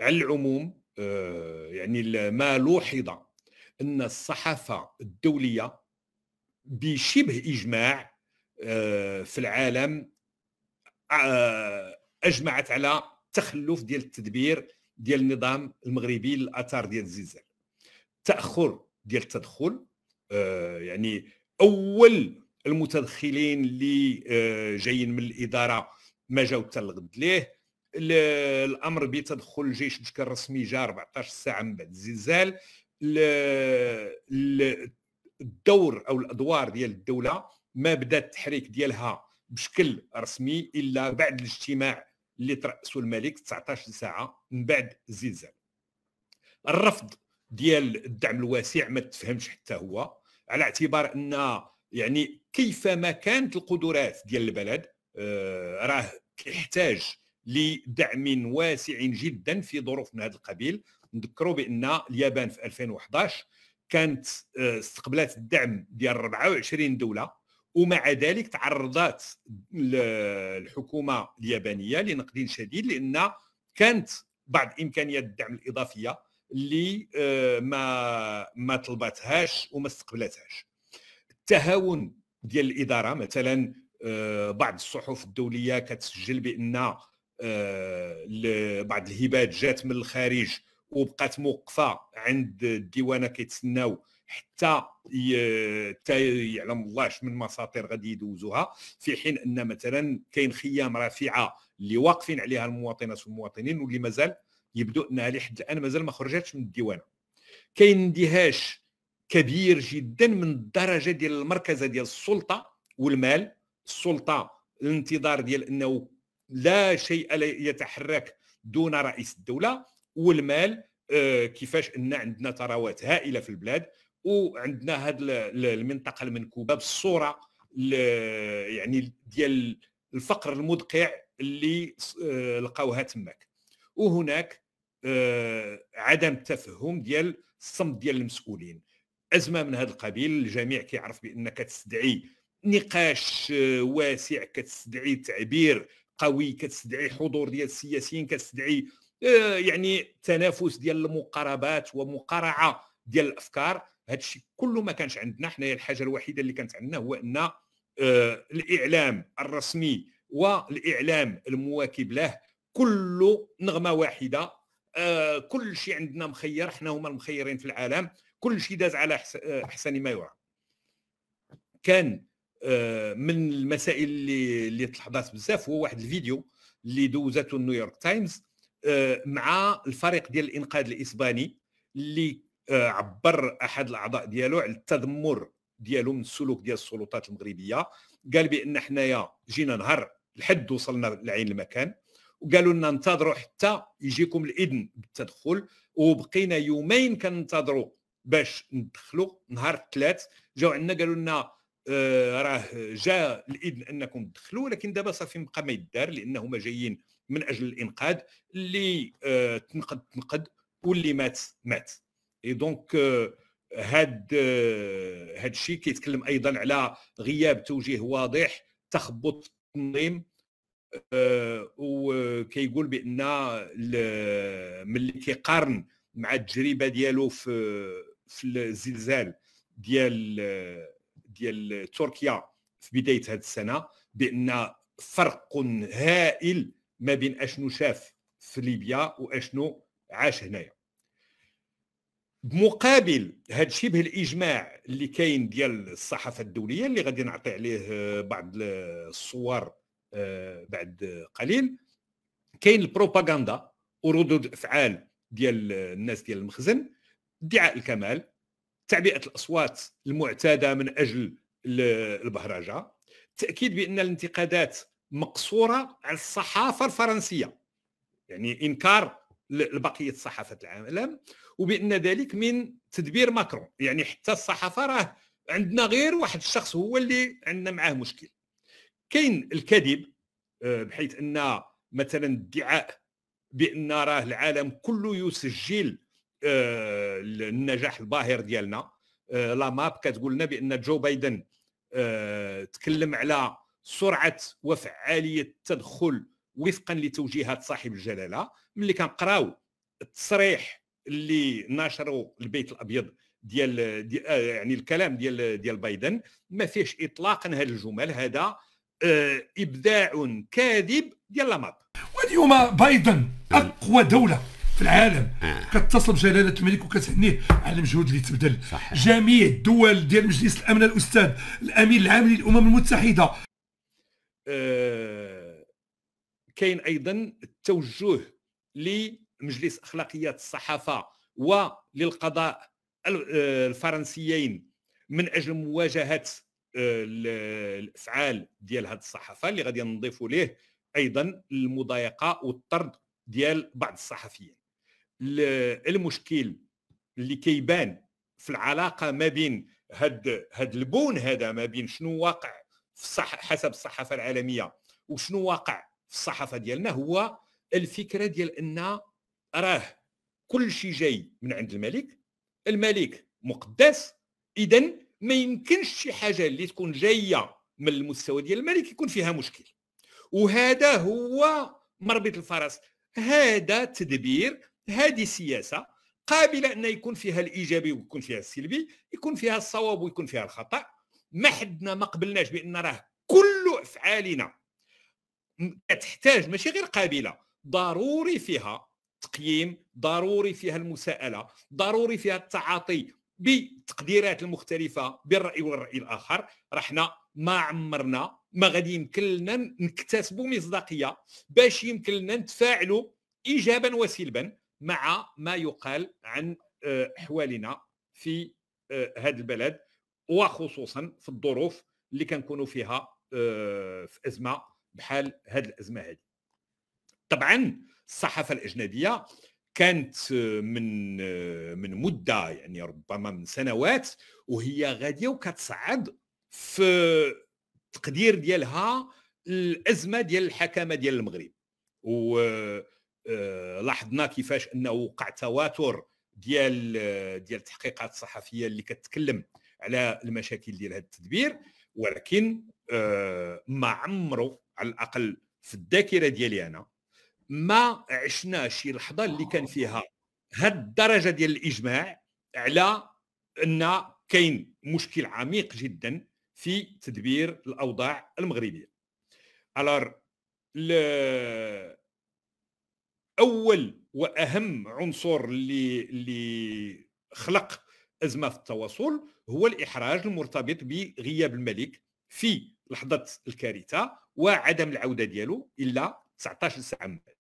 على العموم آه، يعني ما لوحظ ان الصحافه الدوليه بشبه اجماع آه، في العالم آه، اجمعت على تخلف ديال التدبير ديال النظام المغربي للاثار ديال الزلزال تاخر ديال التدخل يعني اول المتدخلين اللي جايين من الاداره ما جاو حتى لغد ليه الامر بتدخل الجيش بشكل رسمي جاء 14 ساعه من بعد الزلزال الدور او الادوار ديال الدوله ما بدا التحريك ديالها بشكل رسمي الا بعد الاجتماع اللي تراسه الملك 19 ساعه من بعد الزلزال الرفض ديال الدعم الواسع ما تفهمش حتى هو على اعتبار ان يعني كيفما كانت القدرات ديال البلد آه، راه كيحتاج لدعم واسع جدا في ظروف من هذا القبيل نذكروا بان اليابان في 2011 كانت آه، استقبلت الدعم ديال 24 دوله ومع ذلك تعرضت الحكومه اليابانيه لنقد شديد لان كانت بعض امكانيات الدعم الاضافيه اللي آه، ما ما طلبتهاش وما استقبلتهاش التهاون ديال الاداره مثلا آه، بعض الصحف الدوليه كتسجل بان آه، بعض الهبات جات من الخارج وبقات موقفه عند الديوانه كيتسناو حتى حتى يعلم الله اش من مساطر غادي يدوزوها في حين ان مثلا كاين خيام رافعه اللي واقفين عليها المواطنات والمواطنين واللي مازال يبدو انها لحد الان مازال ما خرجتش من الديوانه كاين اندهاش كبير جدا من الدرجه ديال المركزه ديال السلطه والمال السلطه الانتظار ديال انه لا شيء يتحرك دون رئيس الدوله والمال آه، كيفاش ان عندنا ثروات هائله في البلاد وعندنا هذه المنطقه المنكوبه بالصوره يعني ديال الفقر المدقع اللي آه، لقاوها تماك وهناك آه، عدم تفهم ديال الصمت ديال المسؤولين ازمه من هذا القبيل الجميع كيعرف بان كتستدعي نقاش واسع كتستدعي تعبير قوي كتستدعي حضور ديال السياسيين كتستدعي آه، يعني تنافس ديال المقاربات ومقارعه ديال الافكار هذا الشيء كله ما كانش عندنا حنايا الحاجه الوحيده اللي كانت عندنا هو ان آه، الاعلام الرسمي والاعلام المواكب له كله نغمه واحده آه، كل شيء عندنا مخير حنا هما المخيرين في العالم كل شيء داز على احسن ما يرام كان آه، من المسائل اللي اللي تلاحظات بزاف هو واحد الفيديو اللي دوزته نيويورك تايمز آه، مع الفريق ديال الانقاذ الاسباني اللي آه، عبر احد الاعضاء ديالو على التذمر ديالو من السلوك ديال السلطات المغربيه قال بان حنايا جينا نهار لحد وصلنا لعين المكان وقالوا لنا انتظروا حتى يجيكم الاذن بالتدخل وبقينا يومين كننتظروا باش ندخلوا نهار الثلاث جاو عندنا قالوا لنا آه، راه جاء الاذن انكم تدخلوا لكن دابا صافي بقى ما يدار لانهم جايين من اجل الانقاذ اللي آه، تنقد تنقد واللي مات مات اي دونك euh، هاد آه، هاد الشيء كيتكلم ايضا على غياب توجيه واضح تخبط في التنظيم وكيقول بان ملي كيقارن مع التجربه ديالو في في الزلزال ديال ديال تركيا في بدايه هذه السنه بان فرق هائل ما بين اشنو شاف في ليبيا واشنو عاش هنايا بمقابل هذا شبه الاجماع اللي كاين ديال الصحافه الدوليه اللي غادي نعطي عليه بعض الصور آه، بعد قليل كاين البروباغندا وردود افعال ديال الناس ديال المخزن ادعاء الكمال تعبئه الاصوات المعتاده من اجل البهرجه تاكيد بان الانتقادات مقصوره على الصحافه الفرنسيه يعني انكار لبقيه صحافه العالم وبان ذلك من تدبير ماكرون يعني حتى الصحافه راه عندنا غير واحد الشخص هو اللي عندنا معاه مشكل كاين الكذب آه، بحيث ان مثلا ادعاء بان راه العالم كله يسجل آه، النجاح الباهر ديالنا آه، لا ماب كتقول لنا بان جو بايدن آه، تكلم على سرعه وفعاليه التدخل وفقا لتوجيهات صاحب الجلاله ملي كنقراو التصريح اللي نشروا البيت الابيض ديال, ديال يعني الكلام ديال ديال بايدن ما فيهش اطلاقا هذه الجمل هذا ابداع كاذب ديال لاماب واليوم بايدن اقوى دوله في العالم آه. كتصل بجلاله الملك وكتهنيه على المجهود اللي تبذل جميع الدول ديال مجلس الامن الاستاذ الامين العام للامم المتحده آه كاين ايضا التوجه لمجلس اخلاقيات الصحافه وللقضاء آه، الفرنسيين من اجل مواجهه آه، الافعال ديال هذه الصحافه اللي غادي نضيفوا ليه ايضا المضايقه والطرد ديال بعض الصحفيين إيه المشكل اللي كيبان في العلاقه ما بين هاد هاد البون هذا ما بين شنو واقع في الصح حسب الصحافه العالميه وشنو واقع في الصحافه ديالنا هو الفكره ديال ان راه كل شيء جاي من عند الملك الملك مقدس اذا ما يمكنش شي حاجه اللي تكون جايه من المستوى ديال الملك يكون فيها مشكل وهذا هو مربط الفرس هذا تدبير هذه سياسه قابله ان يكون فيها الايجابي ويكون فيها السلبي يكون فيها الصواب ويكون فيها الخطا ما حدنا ما قبلناش بان راه كل افعالنا تحتاج ماشي غير قابله ضروري فيها تقييم ضروري فيها المساءله ضروري فيها التعاطي بالتقديرات المختلفه بالراي والراي الاخر رحنا ما عمرنا ما غادي يمكن لنا نكتسبوا مصداقيه باش يمكن لنا نتفاعلوا ايجابا وسلبا مع ما يقال عن آه، حوالنا في آه، هذا البلد وخصوصا في الظروف اللي كنكونوا فيها آه، في ازمه بحال هذه الازمه هذه طبعا الصحافه الاجنبيه كانت من من مده يعني ربما من سنوات وهي غاديه وكتصعد في التقدير ديالها الازمه ديال الحكامه ديال المغرب و آه، لاحظنا كيفاش انه وقع تواتر ديال آه، ديال التحقيقات الصحفيه اللي كتكلم على المشاكل ديال هذا التدبير ولكن آه، ما عمرو على الاقل في الذاكره ديالي انا ما عشنا شي لحظه اللي كان فيها هاد الدرجه ديال الاجماع على ان كاين مشكل عميق جدا في تدبير الاوضاع المغربيه الار اول واهم عنصر اللي اللي خلق ازمه في التواصل هو الاحراج المرتبط بغياب الملك في لحظه الكارثه وعدم العوده ديالو الا 19 ساعه من بعد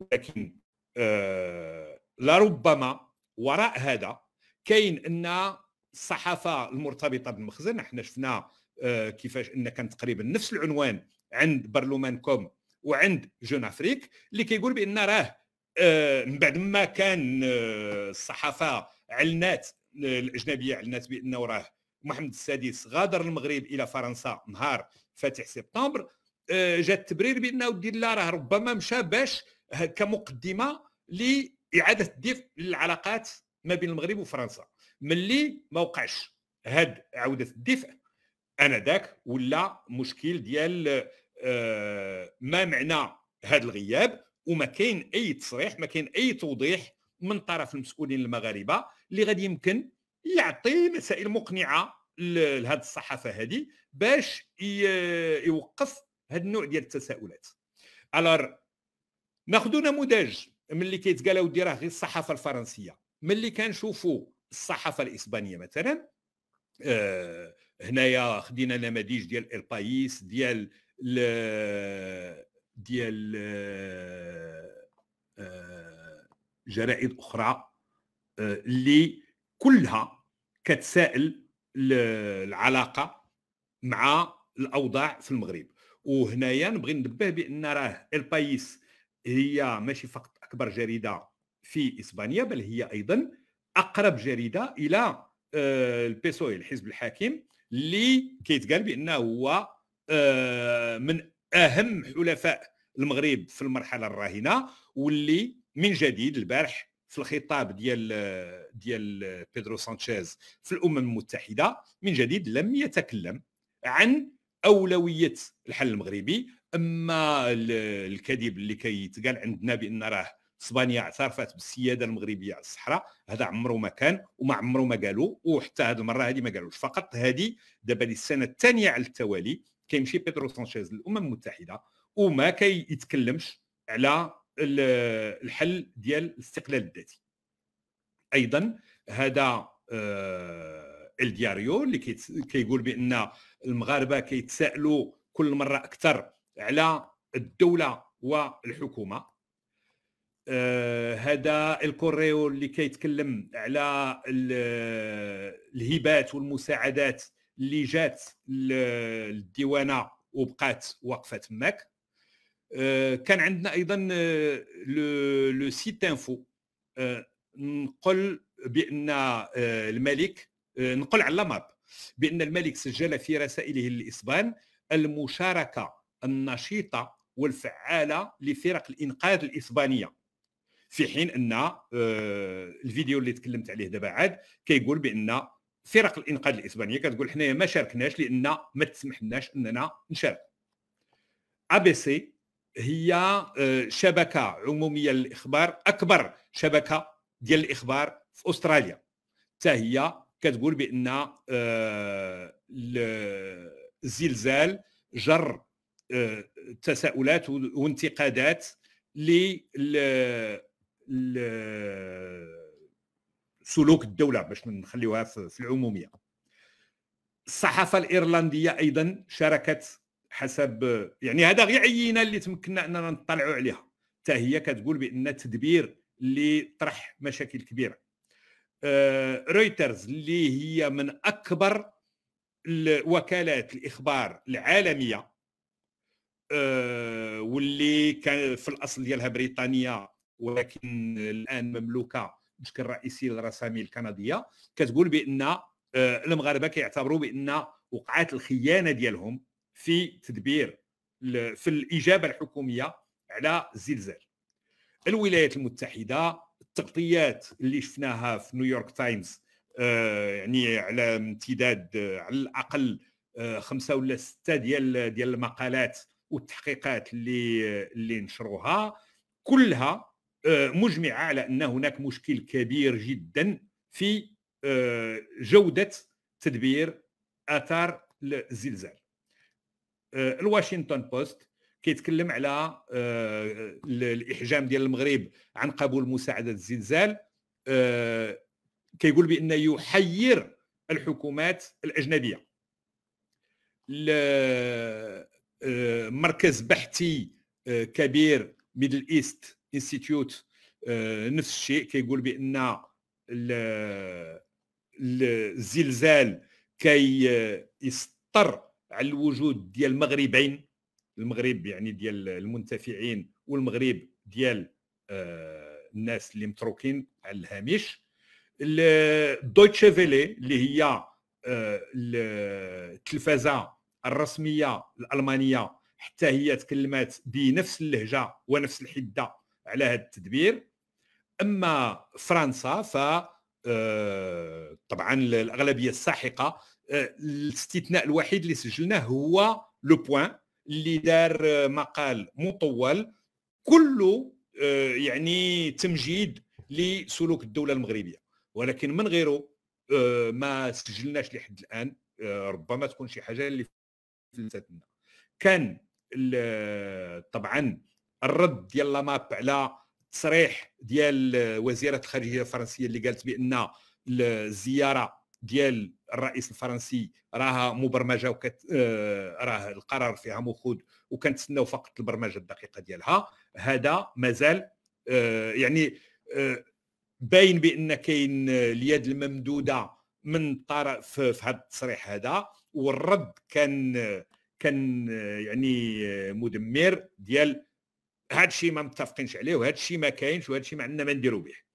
ولكن آه لربما وراء هذا كاين ان الصحافه المرتبطه بالمخزن احنا شفنا آه كيفاش ان كان تقريبا نفس العنوان عند برلمان كوم وعند جون افريك اللي كيقول بان راه آه، من بعد ما كان آه، الصحافه علنات آه، الاجنبيه علنات بانه راه محمد السادس غادر المغرب الى فرنسا نهار فاتح سبتمبر جاء التبرير بانه دير لا راه ربما مشى باش كمقدمه لاعاده الدفء للعلاقات ما بين المغرب وفرنسا ملي ما وقعش هاد عوده الدفء انذاك ولا مشكل ديال آه، ما معنى هذا الغياب وما كاين اي تصريح ما كاين اي توضيح من طرف المسؤولين المغاربه اللي غادي يمكن يعطي مسائل مقنعه لهذه الصحافه هذه باش يوقف هذا النوع ديال التساؤلات الار ناخذ نموذج ملي كيتقال دي راه غير الصحافه الفرنسيه ملي كنشوفوا الصحافه الاسبانيه مثلا آه هنايا خدينا نماذج ديال البايس ديال ديال آه، جرائد اخرى آه، اللي كلها كتسائل العلاقه مع الاوضاع في المغرب وهنايا نبغي ننبه بان راه البايس هي ماشي فقط اكبر جريده في اسبانيا بل هي ايضا اقرب جريده الى آه، البيسوي الحزب الحاكم اللي كيتقال بانه هو آه، من اهم حلفاء المغرب في المرحله الراهنه واللي من جديد البارح في الخطاب ديال ديال بيدرو سانشيز في الامم المتحده من جديد لم يتكلم عن اولويه الحل المغربي اما الكذب اللي كيتقال عندنا بان راه اسبانيا اعترفت بالسياده المغربيه على الصحراء هذا عمره ما كان وما عمره ما قالوا وحتى هذه المره هذه ما قالوش فقط هذه دابا للسنه الثانيه على التوالي كيمشي بيدرو سانشيز للامم المتحده وما كيتكلمش على الحل ديال الاستقلال الذاتي ايضا هذا آه، الدياريو اللي كيقول بان المغاربه كيتسائلوا كل مره اكثر على الدوله والحكومه آه هذا الكوريو اللي كيتكلم على الهبات والمساعدات اللي جات للديوانه وبقات واقفه تماك آه، كان عندنا ايضا آه، لو سيت انفو آه، نقول بان الملك نقول على ماب بان الملك سجل في رسائله لاسبان المشاركه النشيطه والفعاله لفرق الانقاذ الاسبانيه في حين ان الفيديو اللي تكلمت عليه دابا عاد كيقول بان فرق الانقاذ الاسبانيه كتقول حنايا ما شاركناش لان ما تسمحلناش اننا نشارك ا بي سي هي آه، شبكه عموميه للاخبار اكبر شبكه ديال الاخبار في استراليا حتى هي كتقول بان آه، الزلزال جر آه، تساؤلات وانتقادات لل سلوك الدوله باش نخليوها في العموميه الصحافه الايرلنديه ايضا شاركت حسب يعني هذا غير عينه اللي تمكنا اننا نطلعوا عليها حتى هي كتقول بان التدبير اللي طرح مشاكل كبيره رويترز آه، اللي هي من اكبر وكالات الاخبار العالميه آه، واللي كان في الاصل ديالها بريطانيه ولكن الان مملوكه بشكل رئيسي للرسامي الكنديه كتقول بان آه، المغاربه كيعتبروا بان وقعات الخيانه ديالهم في تدبير في الاجابه الحكوميه على الزلزال الولايات المتحده التغطيات اللي شفناها في نيويورك تايمز آه، يعني على امتداد على الاقل آه، خمسه ولا سته ديال ديال المقالات والتحقيقات اللي اللي نشروها كلها آه، مجمعه على ان هناك مشكل كبير جدا في آه، جوده تدبير اثار الزلزال آه، الواشنطن بوست كيتكلم على الاحجام ديال المغرب عن قبول مساعده الزلزال كيقول بانه يحير الحكومات الاجنبيه مركز بحثي كبير ميدل ايست انستيتيوت euh, نفس الشيء كيقول بان الزلزال كيسطر على الوجود ديال المغربين المغرب يعني ديال المنتفعين والمغرب ديال آه، الناس اللي متروكين على الهامش الدويتشه فيلي اللي هي آه، التلفزه الرسميه الالمانيه حتى هي تكلمات بنفس اللهجه ونفس الحده على هذا التدبير اما فرنسا ف آه، طبعا الاغلبيه الساحقه آه، الاستثناء الوحيد اللي سجلناه هو لو بوين اللي دار آه، مقال مطول كله يعني تمجيد لسلوك الدوله المغربيه ولكن من غيره ما سجلناش لحد الان ربما تكون شي حاجه اللي فلتتنا كان طبعا الرد ديال لاماب على التصريح ديال وزيره الخارجيه الفرنسيه اللي قالت بان الزياره ديال الرئيس الفرنسي راها مبرمجه وكت آه، راه القرار فيها مخود وكنتسناو فقط البرمجه الدقيقه ديالها هذا مازال آه، يعني آه، باين بان كاين اليد الممدوده من طرف في هذا التصريح هذا والرد كان كان يعني مدمر ديال هذا الشيء ما متفقينش عليه وهذا الشيء ما كاينش وهذا الشيء ما عندنا ما نديرو به